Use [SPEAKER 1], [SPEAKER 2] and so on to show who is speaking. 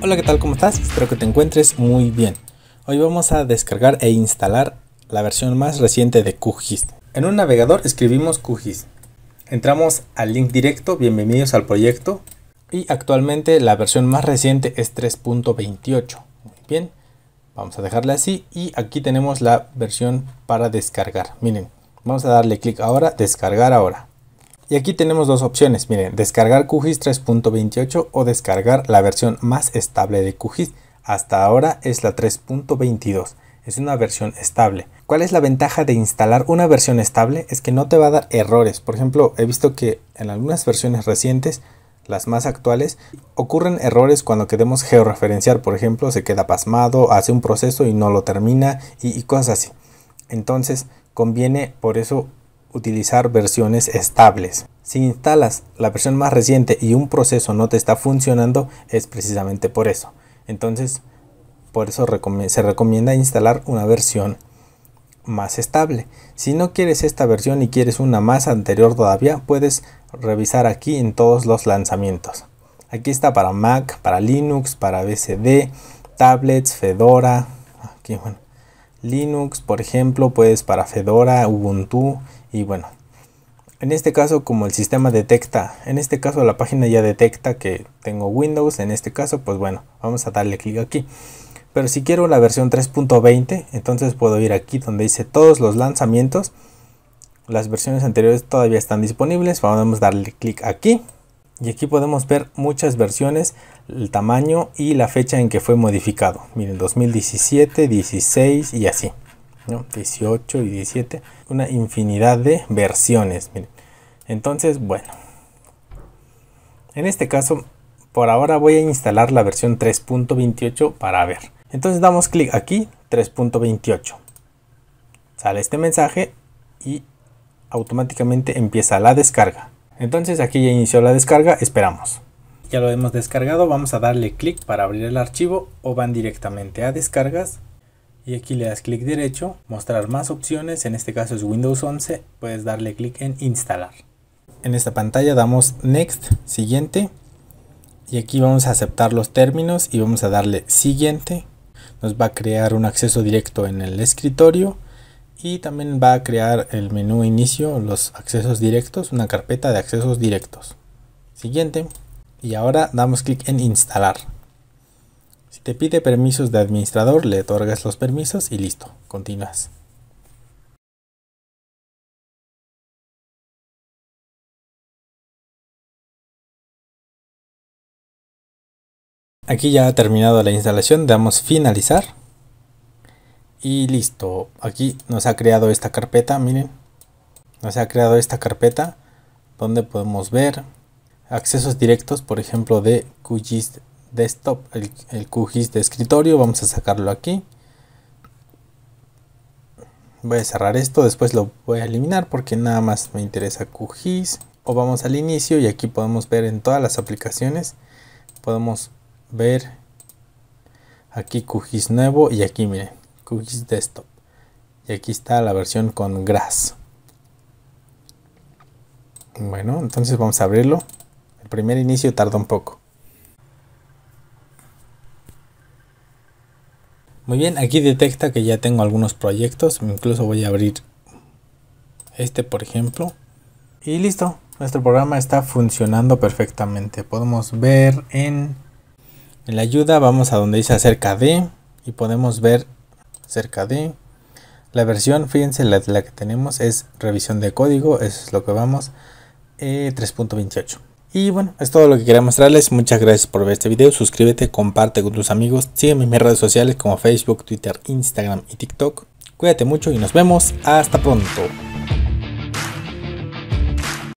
[SPEAKER 1] Hola, ¿qué tal? ¿Cómo estás? Espero que te encuentres muy bien. Hoy vamos a descargar e instalar la versión más reciente de QGIS. En un navegador escribimos QGIS. Entramos al link directo, bienvenidos al proyecto. Y actualmente la versión más reciente es 3.28. Muy bien, vamos a dejarla así y aquí tenemos la versión para descargar. Miren, vamos a darle clic ahora, descargar ahora. Y aquí tenemos dos opciones, miren, descargar QGIS 3.28 o descargar la versión más estable de QGIS. Hasta ahora es la 3.22, es una versión estable. ¿Cuál es la ventaja de instalar una versión estable? Es que no te va a dar errores. Por ejemplo, he visto que en algunas versiones recientes, las más actuales, ocurren errores cuando queremos georreferenciar, por ejemplo, se queda pasmado, hace un proceso y no lo termina y, y cosas así. Entonces, conviene por eso utilizar versiones estables. Si instalas la versión más reciente y un proceso no te está funcionando, es precisamente por eso. Entonces, por eso se recomienda instalar una versión más estable. Si no quieres esta versión y quieres una más anterior todavía, puedes revisar aquí en todos los lanzamientos. Aquí está para Mac, para Linux, para BCD, tablets, Fedora. Aquí, Linux, por ejemplo, puedes para Fedora, Ubuntu y bueno. En este caso, como el sistema detecta, en este caso la página ya detecta que tengo Windows, en este caso, pues bueno, vamos a darle clic aquí. Pero si quiero la versión 3.20, entonces puedo ir aquí donde dice todos los lanzamientos. Las versiones anteriores todavía están disponibles, podemos darle clic aquí y aquí podemos ver muchas versiones, el tamaño y la fecha en que fue modificado. Miren, 2017, 16 y así. ¿no? 18 y 17, una infinidad de versiones. Miren. Entonces, bueno. En este caso, por ahora voy a instalar la versión 3.28 para ver. Entonces damos clic aquí, 3.28. Sale este mensaje y automáticamente empieza la descarga. Entonces aquí ya inició la descarga, esperamos. Ya lo hemos descargado, vamos a darle clic para abrir el archivo o van directamente a descargas y aquí le das clic derecho, mostrar más opciones, en este caso es Windows 11, puedes darle clic en instalar. En esta pantalla damos next, siguiente y aquí vamos a aceptar los términos y vamos a darle siguiente. Nos va a crear un acceso directo en el escritorio y también va a crear el menú inicio los accesos directos una carpeta de accesos directos siguiente y ahora damos clic en instalar si te pide permisos de administrador le otorgas los permisos y listo continúas Aquí ya ha terminado la instalación, damos finalizar y listo aquí nos ha creado esta carpeta miren nos ha creado esta carpeta donde podemos ver accesos directos por ejemplo de QGIS desktop el, QGIS de escritorio vamos a sacarlo aquí voy a cerrar esto después lo voy a eliminar porque nada más me interesa QGIS o vamos al inicio y aquí podemos ver en todas las aplicaciones podemos ver aquí QGIS nuevo y aquí miren Cookies Desktop. Y aquí está la versión con Grass. Bueno, entonces vamos a abrirlo. El primer inicio tarda un poco. Muy bien, aquí detecta que ya tengo algunos proyectos. Incluso voy a abrir este, por ejemplo. Y listo, nuestro programa está funcionando perfectamente. Podemos ver en, en la ayuda, vamos a donde dice acerca de y podemos ver cerca de. La versión, fíjense, la, que tenemos es revisión de código, eso es lo que vamos, 3.28. Eh, y bueno, es todo lo que quería mostrarles. Muchas gracias por ver este video. Suscríbete, comparte con tus amigos. Sígueme en mis redes sociales como Facebook, Twitter, Instagram y TikTok. Cuídate mucho y nos vemos. Hasta pronto.